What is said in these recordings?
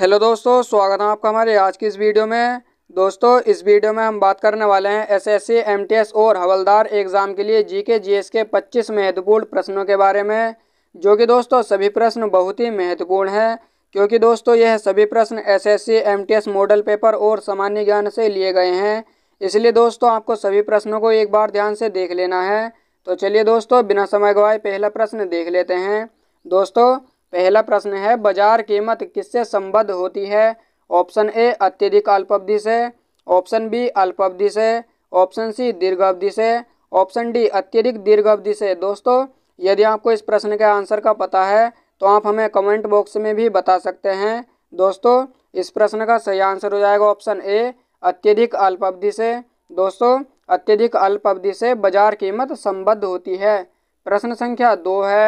hello दोस्तों स्वागत है आपका हमारे आज की इस वीडियो में दोस्तों इस वीडियो में हम बात करने वाले हैं एसएससी, एमटीएस और हवलदार एग्ज़ाम के लिए जीके जीएस के 25 महत्वपूर्ण प्रश्नों के बारे में जो कि दोस्तों सभी प्रश्न बहुत ही महत्वपूर्ण हैं क्योंकि दोस्तों यह सभी प्रश्न एसएससी, एमटीएस मॉडल पेपर और सामान्य ज्ञान से लिए गए हैं इसलिए दोस्तों आपको सभी प्रश्नों को एक बार ध्यान से देख लेना है तो चलिए दोस्तों बिना समय गवाए पहला प्रश्न देख लेते हैं दोस्तों पहला प्रश्न है बाजार कीमत किससे संबद्ध होती है ऑप्शन ए अत्यधिक अल्पावधि से ऑप्शन बी अल्पावधि से ऑप्शन सी दीर्घ अवधि से ऑप्शन डी अत्यधिक दीर्घ अवधि से दोस्तों यदि आपको इस प्रश्न के आंसर का पता है तो आप हमें कमेंट बॉक्स में भी बता सकते हैं दोस्तों इस प्रश्न का सही आंसर हो जाएगा ऑप्शन ए अत्यधिक अल्प अवधि से दोस्तों अत्यधिक अल्पावधि से बाजार कीमत संबद्ध होती है प्रश्न संख्या दो है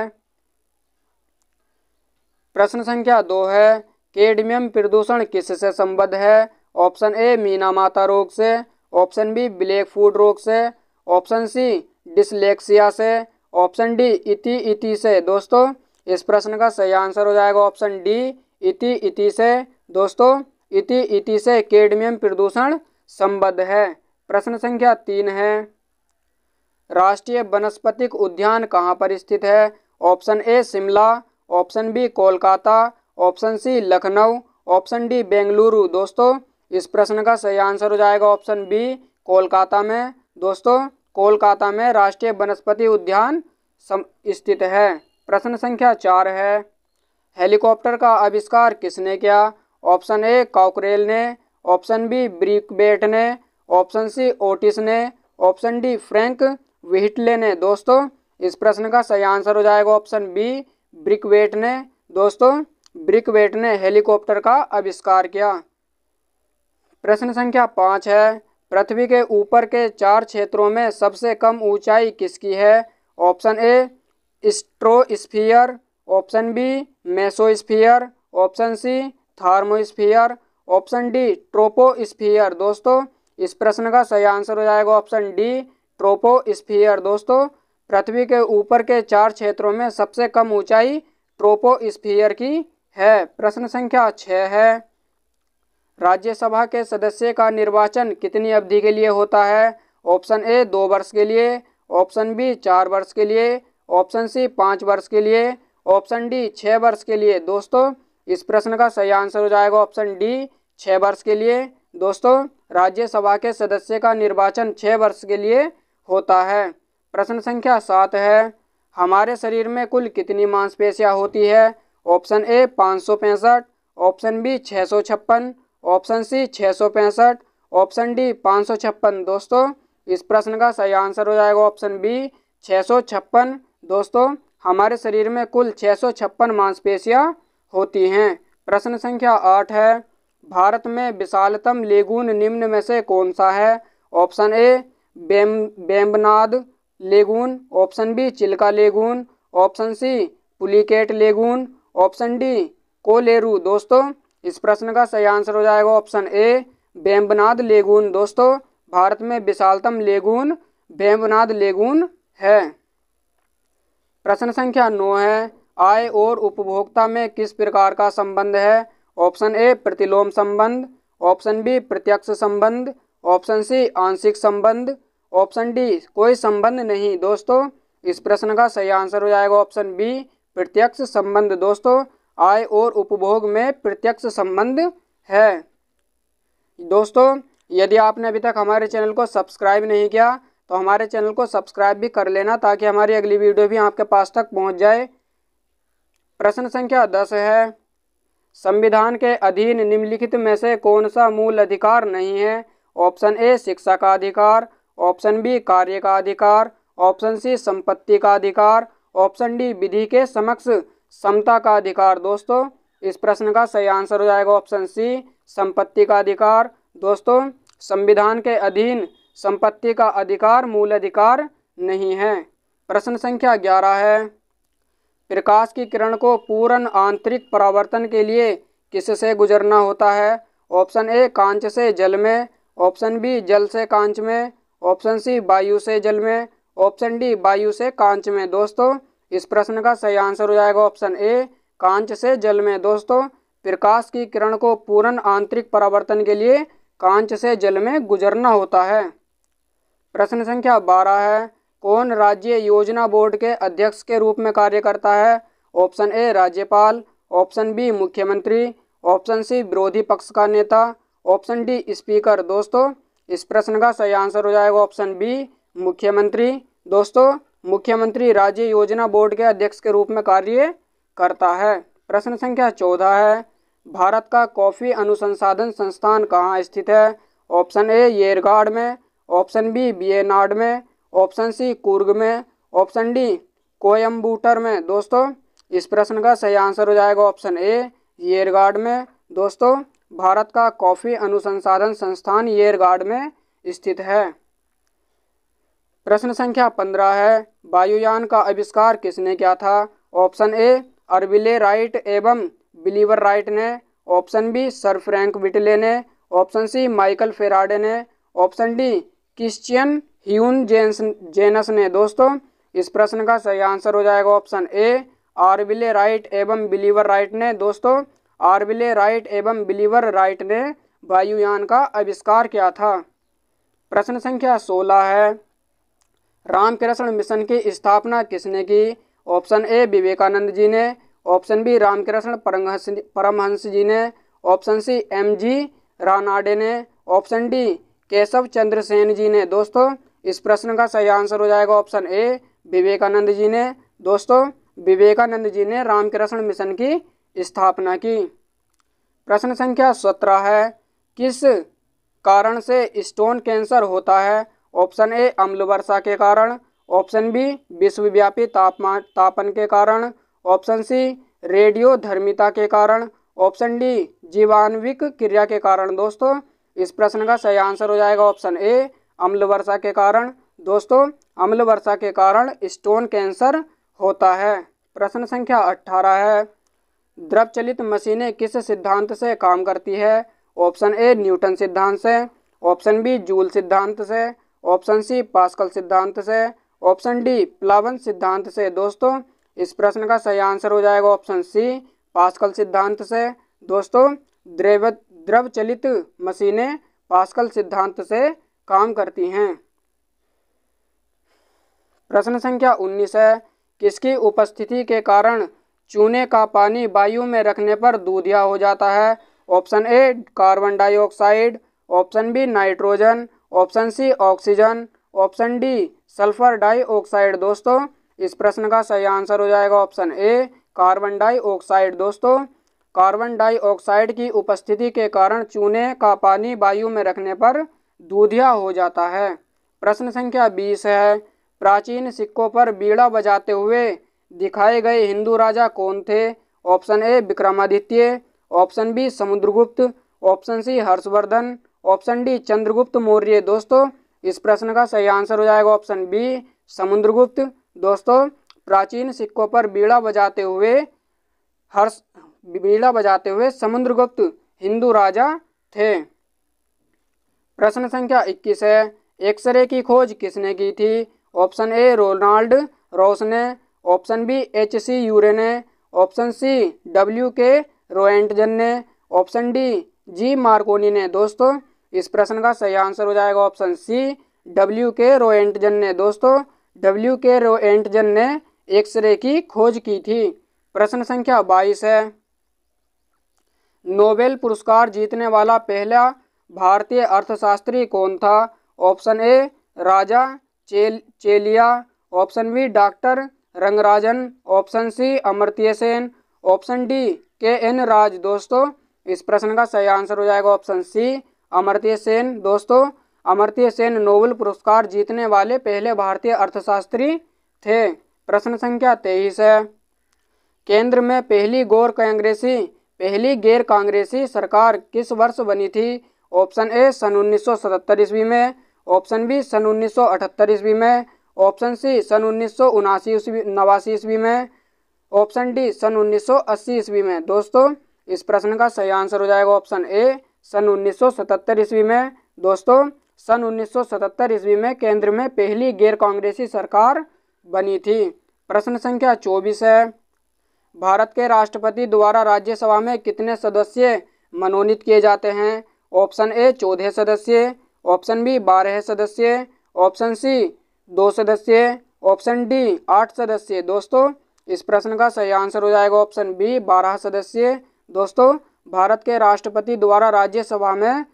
प्रश्न संख्या दो है केडमियम प्रदूषण किससे संबद्ध है ऑप्शन ए मीना माता रोग से ऑप्शन बी ब्लैक फूड रोग से ऑप्शन सी डिसलेक्सिया से ऑप्शन डी इति इति से दोस्तों इस प्रश्न का सही आंसर हो जाएगा ऑप्शन डी इति इति से दोस्तों इति इति से केडमियम प्रदूषण संबद्ध है प्रश्न संख्या तीन है राष्ट्रीय वनस्पतिक उद्यान कहाँ पर स्थित है option A Shimla option B Kolkata option C Lucknow option D Bengaluru दोस्तों इस प्रश्न का सही आंसर हो जाएगा ऑप्शन बी कोलकाता में दोस्तों कोलकाता में राष्ट्रीय वनस्पति उद्यान स्थित है प्रश्न संख्या चार है हेलीकॉप्टर का आविष्कार किसने किया ऑप्शन ए काकरेल ने ऑप्शन बी ब्रिकबेट ने ऑप्शन सी ओटिस ने ऑप्शन डी फ्रैंक विहिटले ने दोस्तों इस प्रश्न का सही आंसर हो जाएगा ऑप्शन बी ब्रिकवेट ने दोस्तों ब्रिकवेट ने हेलीकॉप्टर का आविष्कार किया प्रश्न संख्या पाँच है पृथ्वी के ऊपर के चार क्षेत्रों में सबसे कम ऊंचाई किसकी है option A stratosphere option B mesosphere option C thermosphere option D troposphere दोस्तों इस प्रश्न का सही आंसर हो जाएगा ऑप्शन डी ट्रोपोस्फियर दोस्तों पृथ्वी के ऊपर के चार क्षेत्रों में सबसे कम ऊंचाई ट्रोपोस्फीयर की है प्रश्न संख्या छः है राज्यसभा के सदस्य का निर्वाचन कितनी अवधि के लिए होता है ऑप्शन ए दो वर्ष के लिए ऑप्शन बी चार वर्ष के लिए ऑप्शन सी पाँच वर्ष के लिए ऑप्शन डी छः वर्ष के लिए दोस्तों इस प्रश्न का सही आंसर हो जाएगा ऑप्शन डी छः वर्ष के लिए दोस्तों राज्यसभा के सदस्य का निर्वाचन छः वर्ष के लिए होता है प्रश्न संख्या सात है हमारे शरीर में कुल कितनी मांसपेशियां होती है ऑप्शन ए पाँच ऑप्शन बी छः ऑप्शन सी छः ऑप्शन डी पाँच दोस्तों इस प्रश्न का सही आंसर हो जाएगा ऑप्शन बी छः दोस्तों हमारे शरीर में कुल छः मांसपेशियां होती हैं प्रश्न संख्या आठ है भारत में विशालतम लेगून निम्न में से कौन सा है ऑप्शन ए बेम Vembanad lagoon option B Chilika lagoon option C Pulicat lagoon option D Kolleru दोस्तों इस प्रश्न का सही आंसर हो जाएगा ऑप्शन ए बेम्बनाद लेगून दोस्तों भारत में विशालतम लेगून बेम्बनाद लेगून है प्रश्न संख्या नौ है आय और उपभोक्ता में किस प्रकार का संबंध है ऑप्शन ए प्रतिलोम संबंध ऑप्शन बी प्रत्यक्ष संबंध ऑप्शन सी आंशिक संबंध ऑप्शन डी कोई संबंध नहीं दोस्तों इस प्रश्न का सही आंसर हो जाएगा ऑप्शन बी प्रत्यक्ष संबंध दोस्तों आय और उपभोग में प्रत्यक्ष संबंध है दोस्तों यदि आपने अभी तक हमारे चैनल को सब्सक्राइब नहीं किया तो हमारे चैनल को सब्सक्राइब भी कर लेना ताकि हमारी अगली वीडियो भी आपके पास तक पहुंच जाए प्रश्न संख्या दस है संविधान के अधीन निम्नलिखित में से कौन सा मूल अधिकार नहीं है ऑप्शन ए शिक्षा का अधिकार ऑप्शन बी कार्य का अधिकार ऑप्शन सी संपत्ति का अधिकार ऑप्शन डी विधि के समक्ष समता का अधिकार दोस्तों इस प्रश्न का सही आंसर हो जाएगा ऑप्शन सी संपत्ति का अधिकार दोस्तों संविधान के अधीन संपत्ति का अधिकार मूल अधिकार नहीं है प्रश्न संख्या ग्यारह है प्रकाश की किरण को पूर्ण आंतरिक परावर्तन के लिए किससे गुजरना होता है ऑप्शन ए कांच से जल में ऑप्शन बी जल से कांच में ऑप्शन सी वायु से जल में ऑप्शन डी वायु से कांच में दोस्तों इस प्रश्न का सही आंसर हो जाएगा ऑप्शन ए कांच से जल में दोस्तों प्रकाश की किरण को पूर्ण आंतरिक परावर्तन के लिए कांच से जल में गुजरना होता है प्रश्न संख्या बारह है कौन राज्य योजना बोर्ड के अध्यक्ष के रूप में कार्य करता है ऑप्शन ए राज्यपाल ऑप्शन बी मुख्यमंत्री ऑप्शन सी विरोधी पक्ष का नेता ऑप्शन डी स्पीकर दोस्तों इस प्रश्न का सही आंसर हो जाएगा ऑप्शन बी मुख्यमंत्री दोस्तों मुख्यमंत्री राज्य योजना बोर्ड के अध्यक्ष के रूप में कार्य करता है प्रश्न संख्या चौदह है भारत का कॉफ़ी अनुसंसाधन संस्थान कहाँ स्थित है ऑप्शन ए येरगाड में ऑप्शन बी बियनाड में ऑप्शन सी कुर्ग में ऑप्शन डी कोयम्बूटर में दोस्तों इस प्रश्न का सही आंसर हो जाएगा ऑप्शन ए येरगाड में दोस्तों भारत का कॉफ़ी अनुसंसाधन संस्थान येरगाड में स्थित है प्रश्न संख्या पंद्रह है वायुयान का आविष्कार किसने किया था ऑप्शन ए अरविले राइट एवं बिलीवर राइट ने option B sir Frank Whittle ने ऑप्शन सी माइकल फेराडे ने option D Christiaan Huygens जेनस ने दोस्तों इस प्रश्न का सही आंसर हो जाएगा ऑप्शन ए आरविले राइट एवं बिलीवर राइट ने दोस्तों आर्विले राइट एवं बिलीवर राइट ने वायुयान का आविष्कार किया था प्रश्न संख्या सोलह है रामकृष्ण मिशन की स्थापना किसने की ऑप्शन ए विवेकानंद जी ने ऑप्शन बी रामकृष्ण परमहंस परमहंस जी ने option C M G Ranade ने ऑप्शन डी केशव चंद्र सेन जी ने दोस्तों इस प्रश्न का सही आंसर हो जाएगा ऑप्शन ए विवेकानंद जी ने दोस्तों विवेकानंद जी ने रामकृष्ण मिशन की स्थापना की प्रश्न संख्या सत्रह है किस कारण से स्टोन कैंसर होता है ऑप्शन ए अम्ल वर्षा के कारण ऑप्शन बी विश्वव्यापी तापमान तापन के कारण ऑप्शन सी रेडियो धर्मिता के कारण ऑप्शन डी जीवाणविक क्रिया के कारण दोस्तों इस प्रश्न का सही आंसर हो जाएगा ऑप्शन ए अम्ल वर्षा के कारण दोस्तों अम्ल वर्षा के कारण स्टोन कैंसर होता है प्रश्न संख्या अट्ठारह है द्रव चलित मशीनें किस सिद्धांत से काम करती है ऑप्शन ए न्यूटन सिद्धांत से ऑप्शन बी जूल सिद्धांत से ऑप्शन सी पास्कल सिद्धांत से ऑप्शन डी प्लावन सिद्धांत से दोस्तों इस प्रश्न का सही आंसर हो जाएगा ऑप्शन सी पास्कल सिद्धांत से दोस्तों द्रव द्रव चलित मशीनें पास्कल सिद्धांत से काम करती हैं प्रश्न संख्या उन्नीस है किसकी उपस्थिति के कारण चूने का पानी वायु में रखने पर दूधिया हो जाता है option A carbon dioxide option B nitrogen option C oxygen option D sulphur dioxide दोस्तों इस प्रश्न का सही आंसर हो जाएगा ऑप्शन ए कार्बन डाइऑक्साइड दोस्तों कार्बन डाइऑक्साइड की उपस्थिति के कारण चूने का पानी वायु में रखने पर दूधिया हो जाता है प्रश्न संख्या बीस है प्राचीन सिक्कों पर बीड़ा बजाते हुए दिखाए गए हिंदू राजा कौन थे option A Vikramaditya option B Samudragupta option C Harshavardhana option D Chandragupta Maurya दोस्तों इस प्रश्न का सही आंसर हो जाएगा ऑप्शन बी समुद्रगुप्त दोस्तों प्राचीन सिक्कों पर बीड़ा बजाते हुए हर्ष बीड़ा बजाते हुए समुद्रगुप्त हिंदू राजा थे प्रश्न संख्या 21 है एक्सरे की खोज किसने की थी ऑप्शन ए रोनाल्ड रोस ने option B H C Urey ने option C W K Roentgen ने ऑप्शन डी जी मार्कोनी ने दोस्तों इस प्रश्न का सही आंसर हो जाएगा option C W K Roentgen ने दोस्तों डब्ल्यू के रोएंटजन ने एक्सरे की खोज की थी प्रश्न संख्या बाईस है नोबेल पुरस्कार जीतने वाला पहला भारतीय अर्थशास्त्री कौन था ऑप्शन ए राजा चेल Chelliah option B doctor Rangarajan option C Amartya Sen option D K N Raj दोस्तों इस प्रश्न का सही आंसर हो जाएगा ऑप्शन सी अमृत्य सेन दोस्तों अमृत्य सेन नोबल पुरस्कार जीतने वाले पहले भारतीय अर्थशास्त्री थे प्रश्न संख्या तेईस है केंद्र में पहली गौर कांग्रेसी पहली गैर कांग्रेसी सरकार किस वर्ष बनी थी ऑप्शन ए सन उन्नीस ईस्वी में ऑप्शन बी सन उन्नीस ईस्वी में ऑप्शन सी सन उन्नीस सौ उनासी ईस्वी नवासी ईस्वी में ऑप्शन डी सन उन्नीस सौ अस्सी ईस्वी में दोस्तों इस प्रश्न का सही आंसर हो जाएगा ऑप्शन ए सन उन्नीस सौ सतहत्तर ईस्वी में दोस्तों सन 1977 ईस्वी में केंद्र में पहली गैर कांग्रेसी सरकार बनी थी प्रश्न संख्या 24 है भारत के राष्ट्रपति द्वारा राज्यसभा में कितने सदस्य मनोनीत किए जाते हैं ऑप्शन ए चौदह सदस्य ऑप्शन बी बारह सदस्य ऑप्शन सी दो सदस्य ऑप्शन डी आठ सदस्य दोस्तों इस प्रश्न का सही आंसर हो जाएगा ऑप्शन बी बारह सदस्य दोस्तों भारत के राष्ट्रपति द्वारा राज्यसभा में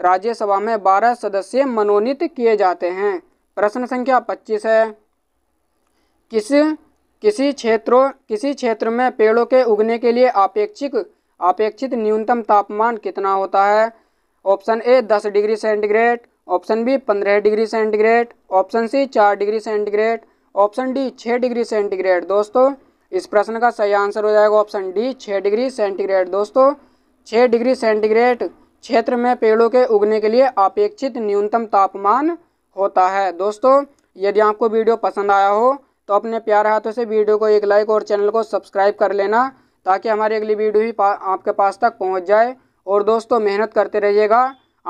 राज्यसभा में बारह सदस्य मनोनीत किए जाते हैं प्रश्न संख्या पच्चीस है किस किसी क्षेत्रों किसी क्षेत्र में पेड़ों के उगने के लिए अपेक्षित अपेक्षित न्यूनतम तापमान कितना होता है ऑप्शन ए दस डिग्री सेंटीग्रेड ऑप्शन बी पंद्रह डिग्री सेंटीग्रेड ऑप्शन सी चार डिग्री सेंटीग्रेड ऑप्शन डी छः डिग्री सेंटीग्रेड दोस्तों इस प्रश्न का सही आंसर हो जाएगा ऑप्शन डी छः डिग्री सेंटीग्रेड दोस्तों छः डिग्री सेंटीग्रेड क्षेत्र में पेड़ों के उगने के लिए अपेक्षित न्यूनतम तापमान होता है दोस्तों यदि आपको वीडियो पसंद आया हो तो अपने प्यार हाथों से वीडियो को एक लाइक और चैनल को सब्सक्राइब कर लेना ताकि हमारी अगली वीडियो ही पा, आपके पास तक पहुंच जाए और दोस्तों मेहनत करते रहिएगा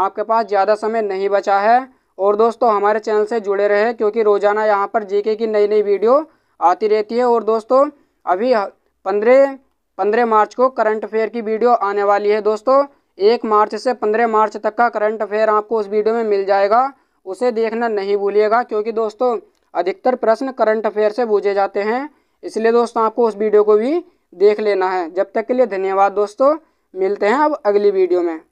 आपके पास ज़्यादा समय नहीं बचा है और दोस्तों हमारे चैनल से जुड़े रहे क्योंकि रोज़ाना यहाँ पर जीके की नई नई वीडियो आती रहती है और दोस्तों अभी पंद्रह पंद्रह मार्च को करंट अफेयर की वीडियो आने वाली है दोस्तों एक मार्च से पंद्रह मार्च तक का करंट अफेयर आपको उस वीडियो में मिल जाएगा उसे देखना नहीं भूलिएगा क्योंकि दोस्तों अधिकतर प्रश्न करंट अफेयर से पूछे जाते हैं इसलिए दोस्तों आपको उस वीडियो को भी देख लेना है जब तक के लिए धन्यवाद दोस्तों मिलते हैं अब अगली वीडियो में